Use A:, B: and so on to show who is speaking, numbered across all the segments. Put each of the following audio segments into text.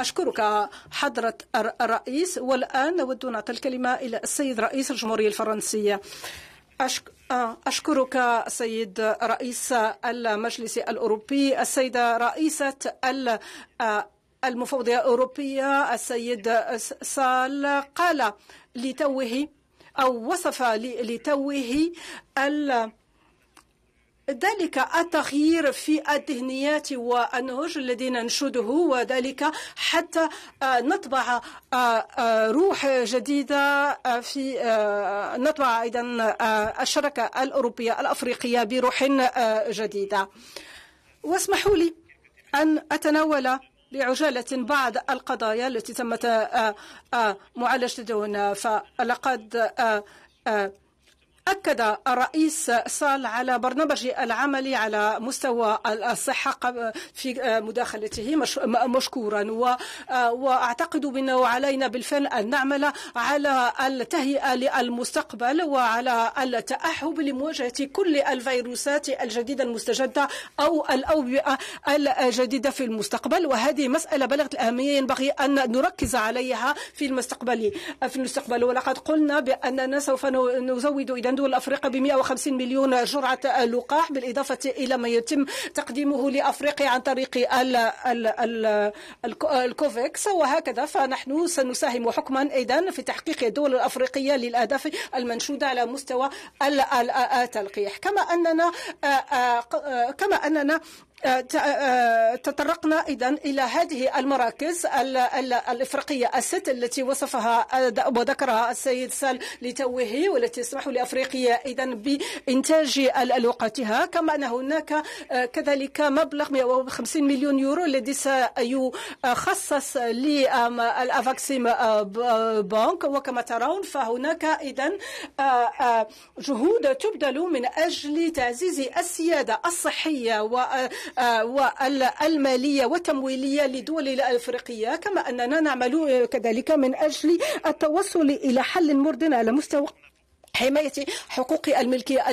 A: أشكرك حضرة الرئيس والآن نود نعطي الكلمة إلى السيد رئيس الجمهورية الفرنسية أشك... آه، أشكرك السيد رئيس المجلس الأوروبي السيدة رئيسة آه، المفوضية الأوروبية السيد سال قال لتوه أو وصف لتوه ال ذلك التغيير في الذهنيات والنهج الذي ننشده وذلك حتى آه، نطبع آه، آه، روح جديدة في نطبع أيضا الشركة الأوروبية الأفريقية بروح جديدة واسمحوا لي أن أتناول بعجالة بعض القضايا التي تمت معالجتها هنا فلقد أكد الرئيس صال على برنامج العمل على مستوى الصحة في مداخلته مشكورا وأعتقد بأنه علينا بالفعل أن نعمل على التهيئة للمستقبل وعلى التأهب لمواجهة كل الفيروسات الجديدة المستجدة أو الأوبئة الجديدة في المستقبل وهذه مسألة بلغت الأهمية ينبغي أن نركز عليها في المستقبل في المستقبل ولقد قلنا بأننا سوف نزود إذا من دول أفريقيا ب 150 مليون جرعة لقاح بالإضافة إلى ما يتم تقديمه لأفريقيا عن طريق ال ال الكوفيكس وهكذا فنحن سنساهم حكما إذا في تحقيق الدول الأفريقية للأهداف المنشودة على مستوى التلقيح كما أننا آه، آه، آه، كما أننا آه، آه، تطرقنا اذا الى هذه المراكز الافريقيه الست التي وصفها وذكرها السيد سال لتوه والتي تسمح لافريقيا اذا بانتاج لقاتها كما ان هناك آه، كذلك مبلغ 150 مليون يورو الذي سيخصص للافاكسيم بانك وكما ترون فهناك اذا جهود تبذل من اجل تعزيز السياده الصحيه و آه، والمالية والتمويلية لدول الأفريقية كما أننا نعمل آه، كذلك من أجل التوصل إلى حل مرد على مستوى حماية حقوق الملكية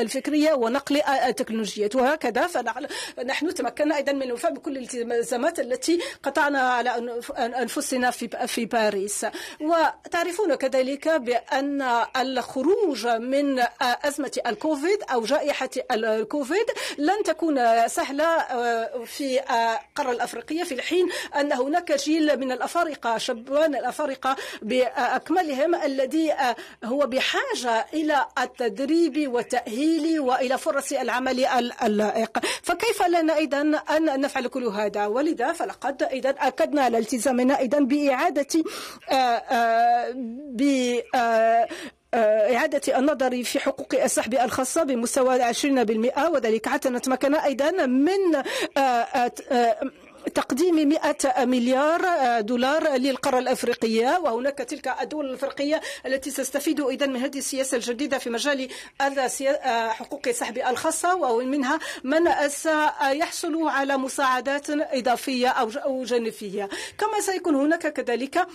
A: الفكرية ونقل التكنولوجيات وهكذا فنحن تمكنا أيضا من الوفاء بكل الالتزامات التي قطعنا على أنفسنا في باريس وتعرفون كذلك بأن الخروج من أزمة الكوفيد أو جائحة الكوفيد لن تكون سهلة آه، في القارة آه، الأفريقية في الحين أن هناك جيل من الأفارقة شبان الأفارقة بأكملهم الذي آه، هو بحاجة بحاجة إلى التدريب وتأهيل وإلى فرص العمل اللائق فكيف لنا إذن أن نفعل كل هذا ولذا فلقد إذا أكدنا على التزامنا إذا بإعادة آه، آه، ب آه، إعادة النظر في حقوق السحب الخاصة بمستوى 20% وذلك حتى نتمكن أيضا من تقديم 100 مليار دولار للقارة الأفريقية وهناك تلك الدول الأفريقية التي ستستفيد إذا من هذه السياسة الجديدة في مجال حقوق السحب الخاصة ومنها من سيحصل على مساعدات إضافية أو جانبية كما سيكون هناك كذلك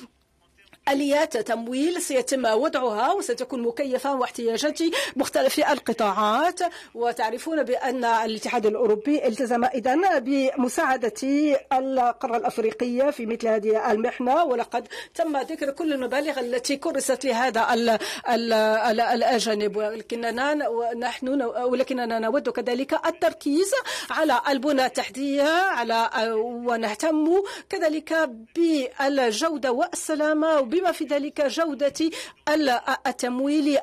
A: آليات تمويل سيتم وضعها وستكون مكيفة واحتياجات مختلف القطاعات وتعرفون بأن الاتحاد الأوروبي التزم إذا بمساعدة القارة الأفريقية في مثل هذه المحنة ولقد تم ذكر كل المبالغ التي كرست لهذا الأجانب ولكننا نحن ولكننا نود كذلك التركيز على البنى التحتية على ونهتم كذلك بالجودة والسلامة بما في ذلك جودة التمويل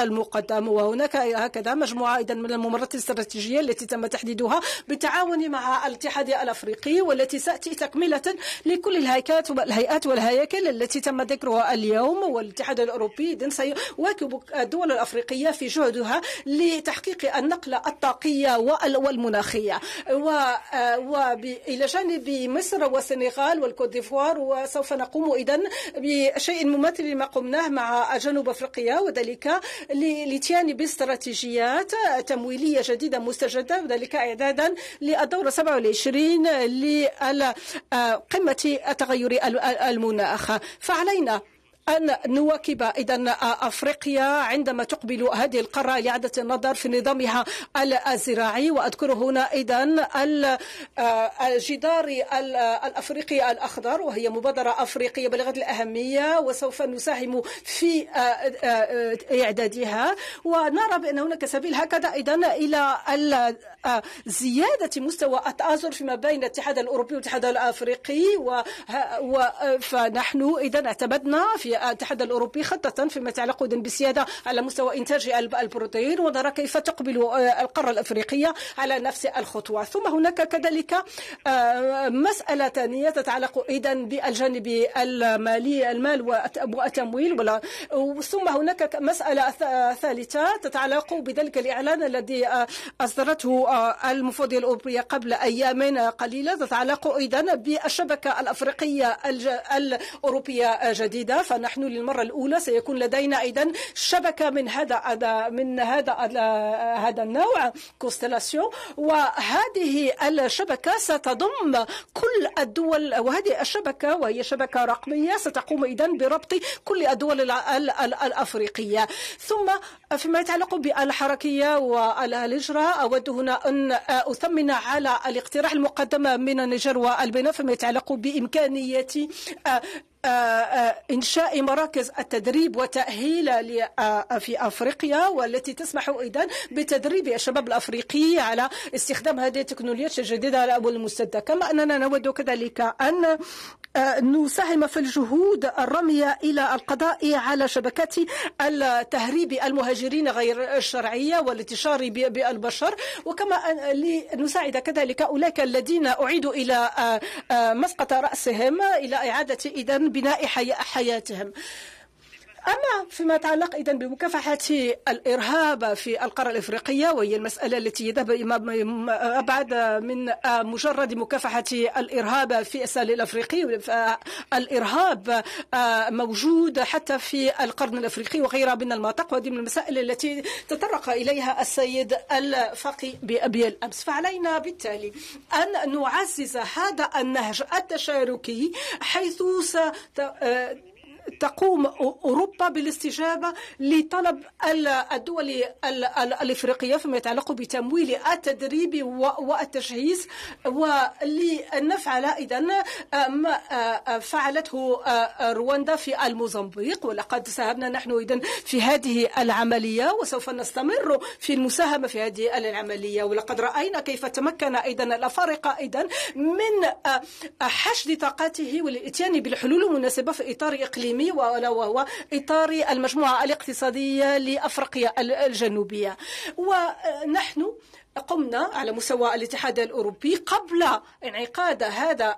A: المقدم وهناك هكذا مجموعة أيضا من الممرات الاستراتيجية التي تم تحديدها بالتعاون مع الاتحاد الأفريقي والتي سأتي تكملة لكل الهيكات الهيئات والهياكل التي تم ذكرها اليوم والاتحاد الأوروبي إذن سيواكب الدول الأفريقية في جهدها لتحقيق النقلة الطاقية والمناخية وإلى آه، جانب مصر والسنغال والكوت ديفوار وسوف نقوم إذا بشيء مماثل لما قمناه مع جنوب أفريقيا وذلك لاتيان باستراتيجيات تمويلية جديدة مستجدة وذلك إعدادا للدورة 27 لقمة التغير المناخ فعلينا أن نواكب إذا أفريقيا عندما تقبل هذه القارة لإعادة النظر في نظامها الزراعي وأذكر هنا إذا آه، الجدار الأفريقي الأخضر وهي مبادرة أفريقية بلغة الأهمية وسوف نساهم في آه، آه، إعدادها ونرى بأن هناك سبيل هكذا إذا إلى زيادة مستوى التآزر فيما بين الاتحاد الأوروبي والاتحاد الأفريقي فنحن إذا اعتمدنا في الاتحاد الأوروبي خطه فيما يتعلق بالسيادة على مستوى إنتاج البروتين ونرى كيف تقبل آه، القارة الأفريقية على نفس الخطوة ثم هناك كذلك آه، مسألة ثانية تتعلق أيضا بالجانب المالي المال والتمويل ثم هناك مسألة ثالثة تتعلق بذلك الإعلان الذي آه، أصدرته المفوضية الأوروبية قبل أيام قليلة تتعلق أيضا بالشبكة الأفريقية الأوروبية الجديده نحن للمرة الأولى سيكون لدينا أيضا شبكة من هذا من هذا هذا النوع كونستلاسيون وهذه الشبكة ستضم كل الدول وهذه الشبكة وهي شبكة رقمية ستقوم إذا بربط كل الدول الأفريقية ثم فيما يتعلق بالحركية والهجرة أود هنا أن أثمن على الاقتراح المقدم من النيجر والبنا فيما يتعلق بإمكانية آه، آه، آه، إنشاء مراكز التدريب وتأهيل آه، في أفريقيا والتي تسمح إذن بتدريب الشباب الأفريقي على استخدام هذه التكنولوجيا الجديدة والمستدة كما أننا نود كذلك أن آه، نساهم في الجهود الرمية إلى القضاء على شبكات التهريب المهاجرين غير الشرعية والانتشار بالبشر وكما لنساعد كذلك أولئك الذين أعيدوا إلى آه، آه، مسقط رأسهم إلى إعادة إذن بناء حياتهم أما فيما يتعلق إذا بمكافحة الإرهاب في القارة الإفريقية وهي المسألة التي يذهب أبعد من مجرد مكافحة الإرهاب في الساحل الأفريقي فالإرهاب آه، موجود حتى في القرن الأفريقي وغيرها من المناطق وهذه من المسائل التي تطرق إليها السيد الفقي الأمس فعلينا بالتالي أن نعزز هذا النهج التشاركي حيث ست... آه، تقوم أوروبا بالاستجابة لطلب الدول الإفريقية فيما يتعلق بتمويل التدريب والتجهيز ولنفعل إذا ما فعلته رواندا في الموزمبيق ولقد ساهمنا نحن إذا في هذه العملية وسوف نستمر في المساهمة في هذه العملية ولقد رأينا كيف تمكن أيضا الأفارقة أيضا من حشد طاقاته والإتيان بالحلول المناسبة في إطار إقليمي وهو إطار المجموعة الاقتصادية لأفريقيا الجنوبية ونحن قمنا على مستوى الاتحاد الاوروبي قبل انعقاد هذا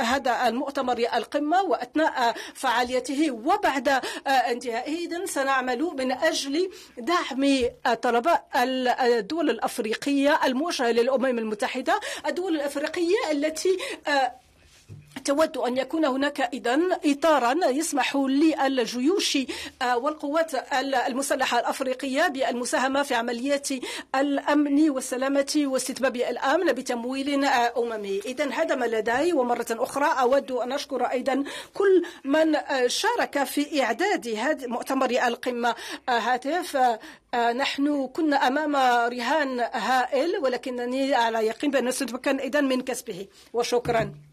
A: هذا المؤتمر القمه واثناء فعاليته وبعد آه، انتهائه اذا سنعمل من اجل دعم طلباء الدول الافريقيه الموجهه للامم المتحده الدول الافريقيه التي آه، تود أن يكون هناك إذا إطارا يسمح للجيوش آه، والقوات المسلحة الأفريقية بالمساهمة في عمليات الأمن والسلامة واستتباب الأمن بتمويل آه، أممي إذا هذا ما لدي ومرة أخرى أود أن أشكر أيضا كل من آه، شارك في إعداد هذا مؤتمر القمة هاتف نحن كنا أمام رهان هائل ولكنني على يقين بأن سنتمكن إذا من كسبه وشكرا